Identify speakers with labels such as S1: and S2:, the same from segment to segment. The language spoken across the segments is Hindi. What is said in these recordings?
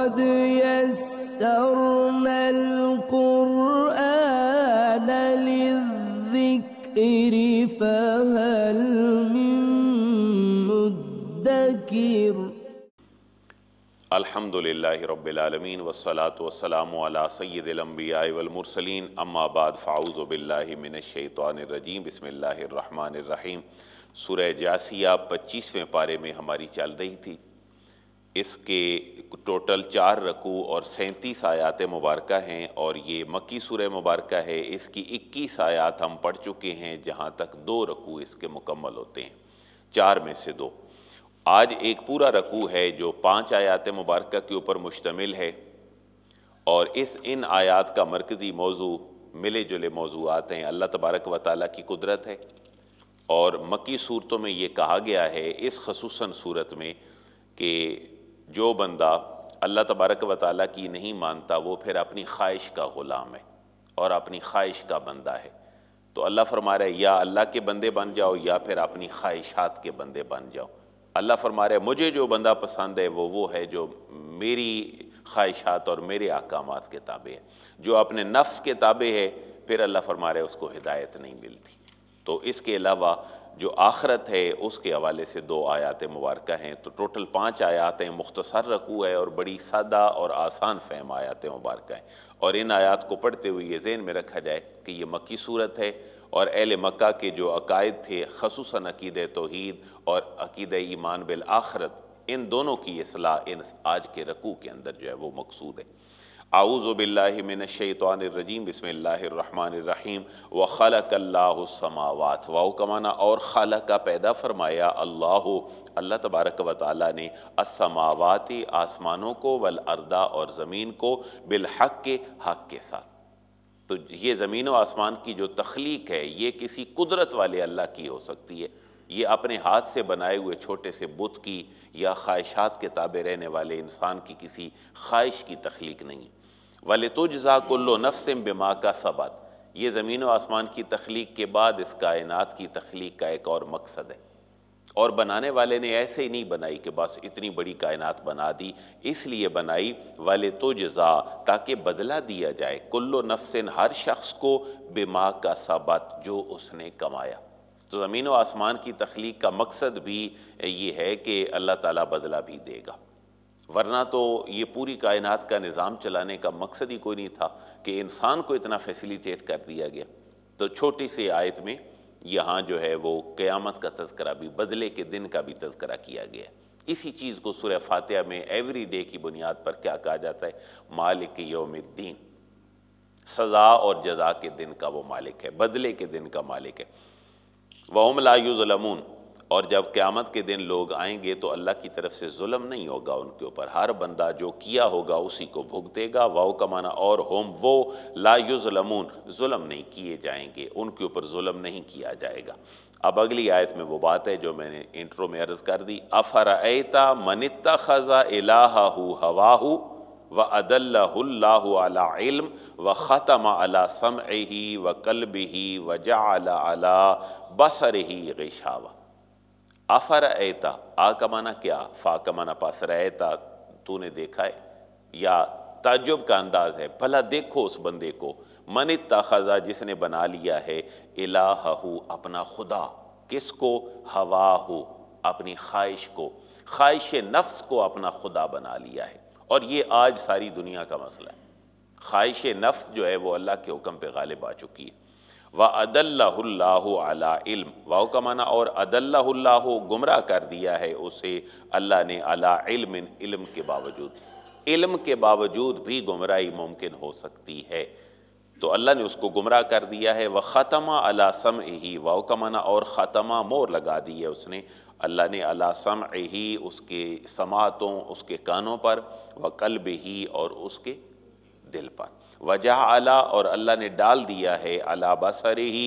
S1: قد يسرنا القرآن للذكر فهل من مدكر الحمد لله رب العالمين والصلاة والسلام على سيد الأنبياء والمرسلين أما بعد فاعوذ بالله من الشيطان الرجيم بسم الله الرحمن الرحيم سورة جاسية پچیسویں پارے میں ہماری چل رہی تھی इसके टोटल चार रकू और सैंतीस आयात मुबारक हैं और ये मक्की सूर मुबारक है इसकी इक्कीस आयात हम पढ़ चुके हैं जहाँ तक दो रकू इसके मुकम्मल होते हैं चार में से दो आज एक पूरा रकू है जो पाँच आयात मुबारक के ऊपर मुश्तमिल है और इस इन आयात का मरकज़ी मौजू मिले जुले मौजूद हैं अल्लाह तबारक व ताली की कुदरत है और मक्की सूरतों में ये कहा गया है इस खसूस सूरत में कि जो बंदा अल्लाह तबारक व ताली की नहीं मानता वो फिर अपनी ख्वाहिश का ग़ुलाम है और अपनी ख्वाहिश का बंदा है तो अल्लाह फरमा रहा या अल्लाह के बंदे बन जाओ या फिर अपनी ख्वाहिशात के बंदे बन जाओ अल्लाह फरमा रहा मुझे जो बंदा पसंद है वो वो है जो मेरी ख्वाहिशात और मेरे अहकाम के ताबे हैं जो अपने नफ्स के ताबे है फिर अल्लाह फरमा रहे उसको हिदायत नहीं मिलती तो इसके अलावा जो आखरत है उसके हवाले से दो आयात मुबारक हैं तो टोटल पाँच आयातें मुख्तसर रकू है और बड़ी सादा और आसान फहम आयात मुबारक हैं और इन आयात को पढ़ते हुए ये जेन में रखा जाए कि ये मक्की सूरत है और अहल मक्का के जो अकायद थे खसूस अकीद तोहद और अकीद ईमान बिल आखरत इन दोनों की असलाह इन आज के रकू के अंदर जो है वो मकसूद है आऊज़बिल्लिमिनशैतरजीम बसमीम व ख़लकल्लासमावत वाऊ कमाना और खल का पैदा फरमाया अल्लाह अल्लाह तबारक व ताली ने असमावत आसमानों को वल अर्दा और ज़मीन को बिलहक के हक के साथ तो ये ज़मीन व आसमान की जो तख्लीक है ये किसी कुदरत वाले अल्लाह की हो सकती है ये अपने हाथ से बनाए हुए छोटे से बुत की या ख्वाहिशात के ताबे रहने वाले इंसान की किसी ख्वाहिश की तख्लीक नहीं वाले तो जजाकुल्लो नफसम बिमा का सबक ये ज़मीन व आसमान की तख्लीक के बाद इस कायनात की तख्लीक का एक और मकसद है और बनाने वाले ने ऐसे ही नहीं बनाई कि बस इतनी बड़ी कायनात बना दी इसलिए बनाई वाले तो जजा ताकि बदला दिया जाए कुल्लो नफसिन हर शख्स को बेमा का सबक जो उसने कमाया तो ज़मीन व आसमान की तख्लीक का मकसद भी ये है कि अल्लाह ताला बदला भी देगा वरना तो ये पूरी कायनात का निज़ाम चलाने का मकसद ही कोई नहीं था कि इंसान को इतना फैसिलिटेट कर दिया गया तो छोटी सी आयत में यहाँ जो है वो क़यामत का तस्करा भी बदले के दिन का भी तस्करा किया गया इसी चीज़ को सुरह फातह में एवरी डे की बुनियाद पर क्या कहा जाता है मालिक योमद्दीन सज़ा और जजा के दिन का वो मालिक है बदले के दिन का मालिक है वहम लायुज़लमून और जब क़्यामत के दिन लोग आएंगे तो अल्लाह की तरफ से जुल्म नहीं होगा उनके ऊपर हर बंदा जो किया होगा उसी को भुगतेगा वाओ का माना और होम वो ला युजलमून जुल्म नहीं किए जाएंगे उनके ऊपर जुल्म नहीं किया जाएगा अब अगली आयत में वो बात है जो मैंने इंट्रो में अर्ज़ कर दी अफर एता मनिता खज़ा इलाहू हवाहू व अदल्लाम व ख़तम अला सम ही व कल्ब ही व जा अला बसर ही गशावा आफर ऐता आ का माना क्या फा का माना पास रहता तूने देखा है या ताजुब का अंदाज है भला देखो उस बंदे को मन खजा जिसने बना लिया है इलाहू अपना खुदा किसको हो अपनी ख्वाहिश को ख्वाहिश नफ्स को अपना खुदा बना लिया है और ये आज सारी दुनिया का मसला है ख्वाहिश नफ्स जो है वो अल्लाह के हुक्म पे गालिब आ चुकी है व अदल्लाम वाह का माना और अदल्ला गुमराह कर दिया है उसे अल्लाह ने अला इल्म इल्म के बावजूद इल्म के बावजूद भी गुमराही मुमकिन हो सकती है तो अल्लाह ने उसको गुमराह कर दिया है वह ख़तमा अला सम ही वाह का माना और ख़तमा मोर लगा दी है उसने अल्लाह ने अला सम ही उसके समातों उसके कानों पर व कल्ब ही और उसके दिल पर वजह अला और अल्लाह ने डाल दिया है अला बसर ही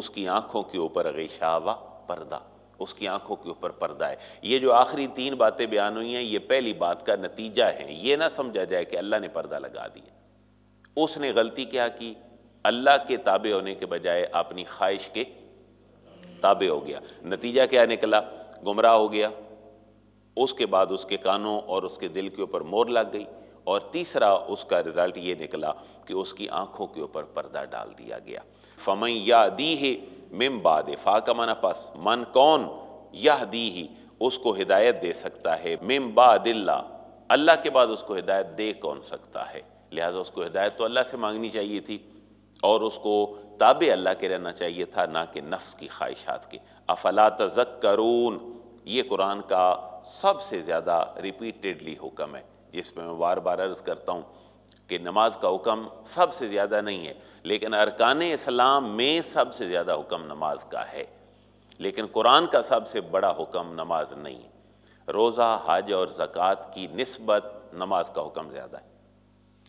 S1: उसकी आंखों के ऊपर गेशावा पर्दा उसकी आंखों के ऊपर पर्दा है ये जो आखिरी तीन बातें बयान हुई हैं ये पहली बात का नतीजा है ये ना समझा जाए कि अल्लाह ने पर्दा लगा दिया उसने गलती क्या की अल्लाह के ताबे होने के बजाय अपनी ख्वाहिश के ताबे हो गया नतीजा क्या निकला गुमराह हो गया उसके बाद उसके कानों और उसके दिल के ऊपर मोर लग गई और तीसरा उसका रिज़ल्ट ये निकला कि उसकी आंखों के ऊपर पर्दा डाल दिया गया फमई या दी ही मिम बाद फाकमन मन पस मन कौन यह दी ही उसको हिदायत दे सकता है मिम बाद अल्लाह के बाद उसको हिदायत दे कौन सकता है लिहाजा उसको हिदायत तो अल्लाह से मांगनी चाहिए थी और उसको ताबे अल्लाह के रहना चाहिए था ना कि नफ्स की ख्वाहिशात के अफला तजक करून ये कुरान का सबसे ज़्यादा रिपीटेडली हुक्म है जिसमें मैं बार बार अर्ज़ करता हूँ कि नमाज का हुक्म सबसे ज़्यादा नहीं है लेकिन अरकान इस्लाम में सबसे ज़्यादा हुक्म नमाज का है लेकिन कुरान का सबसे बड़ा हुक्म नमाज नहीं है रोज़ा हज और ज़क़़त की नस्बत नमाज का हुक्म ज़्यादा है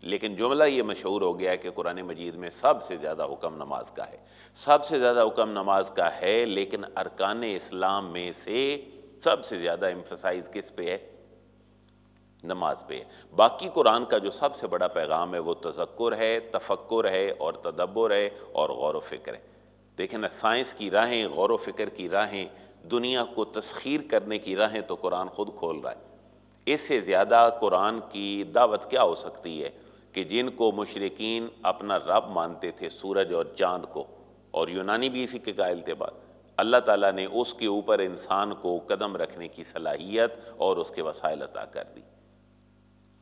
S1: लेकिन जुमला ये मशहूर हो गया कि कुरान मजीद में सबसे ज़्यादा हुक्म नमाज का है सबसे ज़्यादा हुक्म नमाज का है लेकिन अरकान इस्लाम में से सबसे ज़्यादा एम्फसाइज किस पे है नमाज पे बाकी कुरान का जो सबसे बड़ा पैगाम है वो तजक्र है तफक्र है और तदब्बर है और गौर फिक्र है देखें ना साइंस की राहें गौर फिक्र की राहें दुनिया को तस्खीर करने की राहें तो कुरान ख़ुद खोल रहा है इससे ज़्यादा कुरान की दावत क्या हो सकती है कि जिनको मशरकिन अपना रब मानते थे सूरज और चाँद को और यूनानी भी इसी के कायल थे बात अल्लाह ताला ने उसके ऊपर इंसान को कदम रखने की सलाहियत और उसके वसायल अता कर दी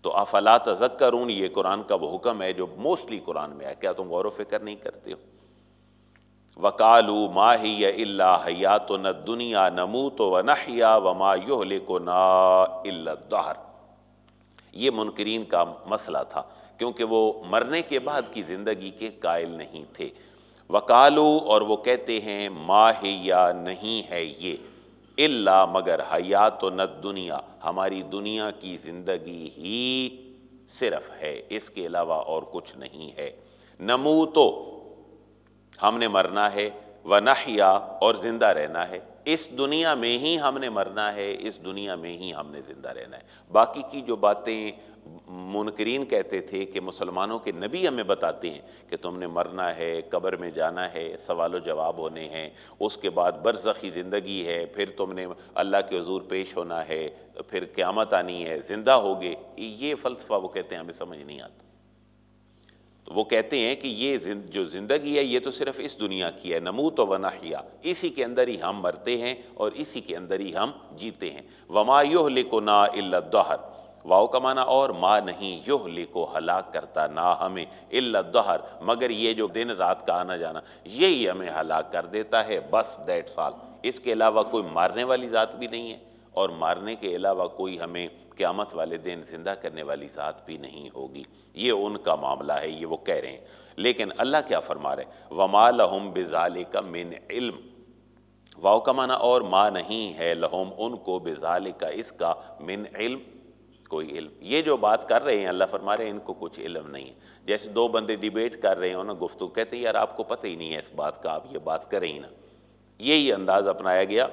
S1: तो अफला तजक्रून ये कुरान का वो हुक्म है जो मोस्टली कुरान में है क्या तुम गौर फिक्र नहीं करते हो वकालू माही हया तो न दुनिया नमू तो व नहिया व माह को नाहर ये मुनकरीन का मसला था क्योंकि वो मरने के बाद की ज़िंदगी के कायल नहीं थे वकालू और वो कहते हैं माहिया नहीं है ये इल्ला मगर हयात न दुनिया हमारी दुनिया की ज़िंदगी ही सिर्फ है इसके अलावा और कुछ नहीं है नमू तो हमने मरना है वनहिया और ज़िंदा रहना है इस दुनिया में ही हमने मरना है इस दुनिया में ही हमने ज़िंदा रहना है बाकी की जो बातें मुनकरीन कहते थे कि मुसलमानों के नबी हमें बताते हैं कि तुमने मरना है कब्र में जाना है सवाल जवाब होने हैं उसके बाद बरसखी ज़िंदगी है फिर तुमने अल्लाह के हजूर पेश होना है फिर क़्यामत आनी है ज़िंदा होगे ये फ़लसफ़ा वो कहते हैं हमें समझ नहीं आता तो वो कहते हैं कि ये जो ज़िंदगी है ये तो सिर्फ़ इस दुनिया की है नमू तो नाहिया इसी के अंदर ही हम मरते हैं और इसी के अंदर ही हम जीते हैं वमायोह लिको ना इल्लाहर वाओ का माना और माँ नहीं योह लिको हलाक करता ना हमें इल्लाहर मगर ये जो दिन रात का आना जाना यही हमें हलाक कर देता है बस दैट साल इसके अलावा कोई मारने वाली ज़ात भी नहीं है और मारने के अलावा कोई हमें क़्यामत वाले दिन ज़िंदा करने वाली ज़ात भी नहीं होगी ये उनका मामला है ये वो कह रहे हैं लेकिन अल्लाह क्या फरमा रहे वमा लहम बिजाल का मिन इल्म वाओ का माना और माँ नहीं है लहम उनको बिजाल का इसका मिन इल्म कोई इल्म ये जो बात कर रहे हैं अल्लाह फरमा रहे हैं इनको कुछ इल्म नहीं है जैसे दो बंदे डिबेट कर रहे हैं ना गुफ्तु कहते यार आपको पता ही नहीं है इस बात का आप ये बात करें ही ना यही अंदाज़ अपनाया गया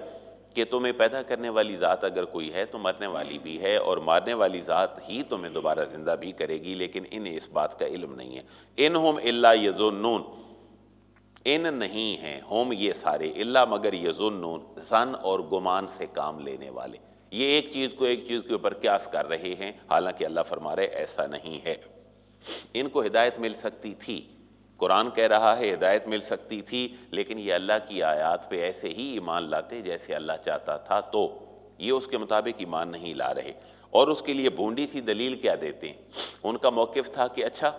S1: कि तुम्हें पैदा करने वाली ज़ात अगर कोई है तो मरने वाली भी है और मारने वाली ज़ात ही तुम्हें दोबारा ज़िंदा भी करेगी लेकिन इन्हें इस बात का इल्म नहीं है इन होम अल्ला यजुनून इन नहीं हैं होम ये सारे अल्ला मगर यजुनून जन और गुमान से काम लेने वाले ये एक चीज़ को एक चीज़ के ऊपर क्यास कर रहे हैं हालांकि अल्लाह फरमा रहे ऐसा नहीं है इनको हिदायत मिल सकती थी कुरान कह रहा है हिदायत मिल सकती थी लेकिन ये अल्लाह की आयात पे ऐसे ही ईमान लाते जैसे अल्लाह चाहता था तो ये उसके मुताबिक ईमान नहीं ला रहे और उसके लिए बूंदी सी दलील क्या देते हैं उनका मौक़ था कि अच्छा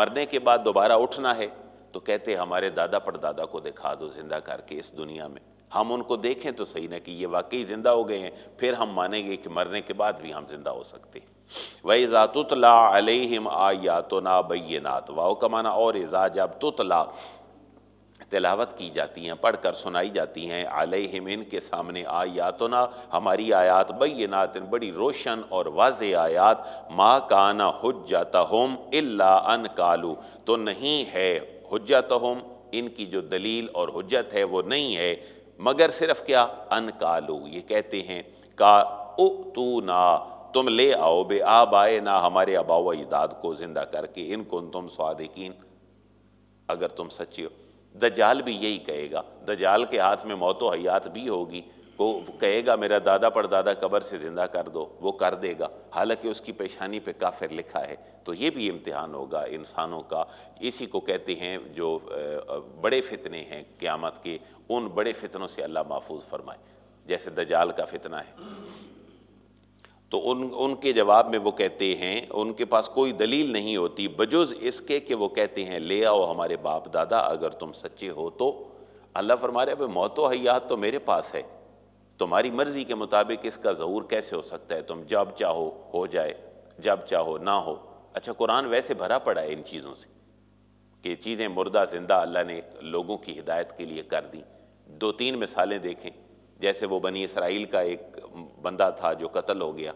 S1: मरने के बाद दोबारा उठना है तो कहते हमारे दादा दादा को दिखा दो ज़िंदा करके इस दुनिया में हम उनको देखें तो सही ना कि ये वाकई ज़िंदा हो गए हैं फिर हम मानेंगे कि मरने के बाद भी हम ज़िंदा हो सकते हैं वही ज़ातुतला आ या तो ना नात वाह का माना और एज़ा जब तुतला तिलावत की जाती हैं पढ़ कर सुनाई जाती हैं इन के सामने आ या ना हमारी आयात इन बड़ी रोशन और वाज आयात माँ काना हुज जाता हम इल्ला अन कालू तो नहीं है हुज जाता इनकी जो दलील और हजत है वो नहीं है मगर सिर्फ क्या अन कालू ये कहते हैं का ओ तू ना तुम ले आओ बे आब आए ना हमारे अबाव इदाद को ज़िंदा करके इनको तुम स्वादिकीन अगर तुम सच्चे हो दजाल भी यही कहेगा दजाल के हाथ में मौत हयात भी होगी को कहेगा मेरा दादा पर दादा कबर से ज़िंदा कर दो वो कर देगा हालांकि उसकी पेशानी पे काफिर लिखा है तो ये भी इम्तहान होगा इंसानों का इसी को कहते हैं जो बड़े फितने हैं क़्यामत के उन बड़े फितनों से अल्लाह महफूज फरमाए जैसे दजाल का फितना है तो उन उनके जवाब में वो कहते हैं उनके पास कोई दलील नहीं होती बजुज इसके कि वो कहते हैं ले आओ हमारे बाप दादा अगर तुम सच्चे हो तो अल्लाह फरमा रहे भाई मौत हयात तो मेरे पास है तुम्हारी मर्ज़ी के मुताबिक इसका ज़हूर कैसे हो सकता है तुम जब चाहो हो जाए जब चाहो ना हो अच्छा कुरान वैसे भरा पड़ा है इन चीज़ों से कि चीज़ें मुर्दा ज़िंदा अल्लाह ने लोगों की हिदायत के लिए कर दी दो तीन मिसालें देखें जैसे वो बनी इसराइल का एक बंदा था जो कत्ल हो गया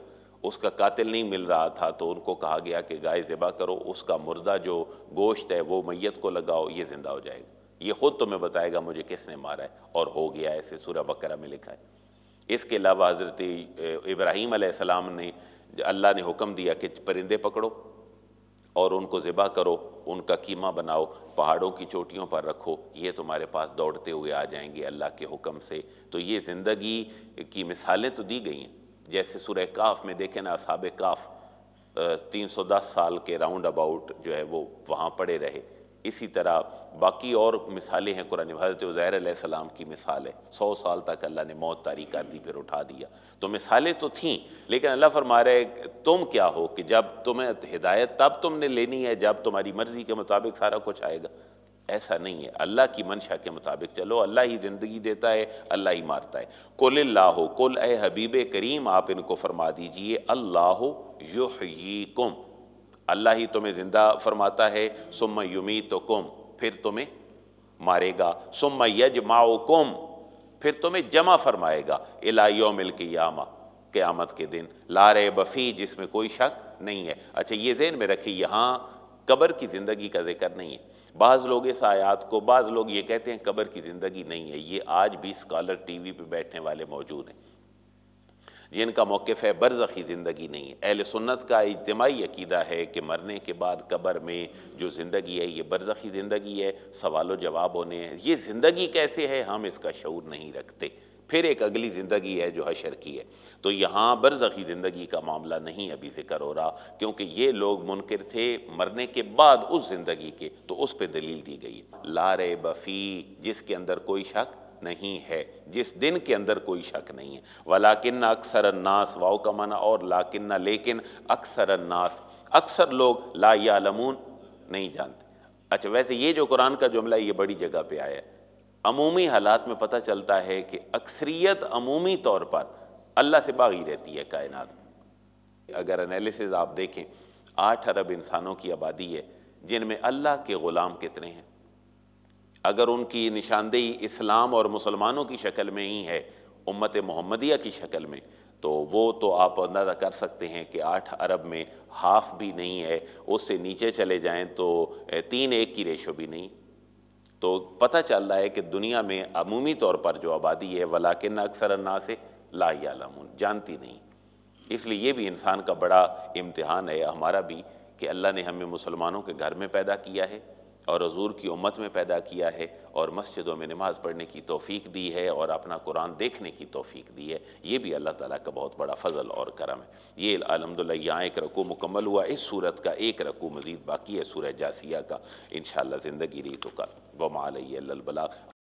S1: उसका कातिल नहीं मिल रहा था तो उनको कहा गया कि गाय ज़िबा करो उसका मुर्दा जो गोश्त है वो मैत को लगाओ ये ज़िंदा हो जाएगा ये ख़ुद तुम्हें बताएगा मुझे किसने मारा है और हो गया ऐसे सूर्य बकरा में लिखा है इसके अलावा हज़रत इब्राहिम ने अल्लाह ने हुक्म दिया कि परिंदे पकड़ो और उनको ज़िबा करो उनका कीमा बनाओ पहाड़ों की चोटियों पर रखो ये तुम्हारे पास दौड़ते हुए आ जाएंगे अल्लाह के हुक्म से तो ये ज़िंदगी की मिसालें तो दी गई हैं जैसे सूर्य काफ में देखें ना असाब काफ तीन सौ दस साल के राउंड अबाउट जो है वो वहाँ पड़े रहे इसी तरह बाकी और मिसालें हैं कुरान हजरत उज़ैर सलाम की मिसाल है सौ साल तक अल्लाह ने मौत तारी कर दी फिर उठा दिया तो मिसालें तो थीं लेकिन अल्लाह फरमा रहे तुम क्या हो कि जब तुम्हें हिदायत तब तुमने लेनी है जब तुम्हारी मर्ज़ी के मुताबिक सारा कुछ आएगा ऐसा नहीं है अल्लाह की मंशा के मुताबिक चलो अल्लाह ही ज़िंदगी देता है अल्लाह ही मारता है कुल हो कुल ए हबीब करीम आप इनको फरमा दीजिए अल्लाह युहयीकुम अल्लाह ही तुम्हें ज़िंदा फरमाता है सुम युमी तो कुम फिर तुम्हें मारेगा सुम यज माओ कुम फिर तुम्हें जमा फरमाएगा इला योमिल यामा क़्यामत के दिन लार बफ़ी जिसमें कोई शक नहीं है अच्छा ये जेन में रखी यहाँ कबर की ज़िंदगी का जिक्र नहीं है बाज़ लोग इस आयात को बाज़ लोग ये कहते हैं कबर की ज़िंदगी नहीं है ये आज भी स्कॉलर टी वी पर बैठने वाले मौजूद हैं जिनका मौक़ है बरज़ी ज़िंदगी नहीं अहल सुन्नत का इजमाही अकीदा है कि मरने के बाद कबर में जो ज़िंदगी है ये बरज़ी ज़िंदगी है सवाल जवाब होने हैं ये ज़िंदगी कैसे है हम इसका शूर नहीं रखते फिर एक अगली ज़िंदगी है जो हशर की है तो यहाँ बरज़ी ज़िंदगी का मामला नहीं अभी ज़िक्र हो रहा क्योंकि ये लोग मुनकर थे मरने के बाद उस ज़िंदगी के तो उस पर दलील दी गई लार बफ़ी जिसके अंदर कोई शक नहीं है जिस दिन के अंदर कोई शक नहीं है वलाकिन अक्सर अन्नास वाओ का माना और लाकिन ना लेकिन अक्सर अन्नास अक्सर लोग ला यालमून नहीं जानते अच्छा वैसे ये जो कुरान का जुमला ये बड़ी जगह पे आया है अमूमी हालात में पता चलता है कि अक्सरियत अमूमी तौर पर अल्लाह से बागी रहती है कायनात अगर एनालिसिस आप देखें आठ अरब इंसानों की आबादी है जिनमें अल्लाह के ग़ुलाम कितने हैं अगर उनकी निशानदेही इस्लाम और मुसलमानों की शक्ल में ही है उम्मत मोहम्मदिया की शक्ल में तो वो तो आप अंदाज़ा कर सकते हैं कि आठ अरब में हाफ भी नहीं है उससे नीचे चले जाएं तो तीन एक की रेशो भी नहीं तो पता चल रहा है कि दुनिया में अमूमी तौर पर जो आबादी है वलाकिन अक्सर ना से लामून जानती नहीं इसलिए ये भी इंसान का बड़ा इम्तहान है हमारा भी कि अल्लाह ने हमें मुसलमानों के घर में पैदा किया है और हजूर की उम्मत में पैदा किया है और मस्जिदों में नमाज़ पढ़ने की तोफ़ीक दी है और अपना कुरान देखने की तोफ़ीक दी है ये भी अल्लाह ताला का बहुत बड़ा फ़जल और करम है ये अलहमदिल्ला यहाँ एक रकू मुकम्मल हुआ इस सूरत का एक रकू मज़ीद बाकी है सूरज जासिया का इन ज़िंदगी रही तो कल वमा अलबला